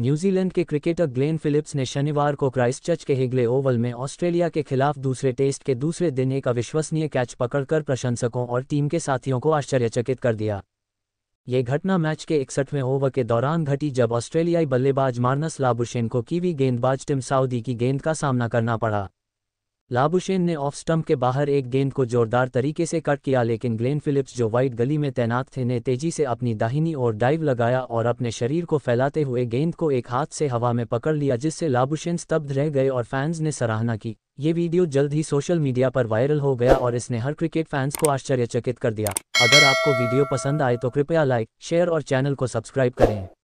New Zealand के cricketer Glenn Phillips ने शनिवार को क्राइस्टचर्च के हिगले ओवल में ऑस्ट्रेलिया के खिलाफ दूसरे टेस्ट के दूसरे दिन एक अविश्वसनीय कैच पकड़कर प्रशंसकों और टीम के साथियों को आश्चर्यचकित कर दिया ये घटना मैच के इकसठवें ओवर के दौरान घटी जब ऑस्ट्रेलियाई बल्लेबाज मार्नस लाबुशेन को कीवी गेंदबाज टिम साउदी की गेंद का सामना करना पड़ा लाबुशेन ने ऑफ स्टंप के बाहर एक गेंद को जोरदार तरीके से कट किया लेकिन ग्लेन फिलिप्स जो वाइट गली में तैनात थे ने तेजी से अपनी दाहिनी ओर डाइव लगाया और अपने शरीर को फैलाते हुए गेंद को एक हाथ से हवा में पकड़ लिया जिससे लाबुशेन स्तब्ध रह गए और फैंस ने सराहना की ये वीडियो जल्द ही सोशल मीडिया पर वायरल हो गया और इसने हर क्रिकेट फैंस को आश्चर्यचकित कर दिया अगर आपको वीडियो पसंद आए तो कृपया लाइक शेयर और चैनल को सब्सक्राइब करें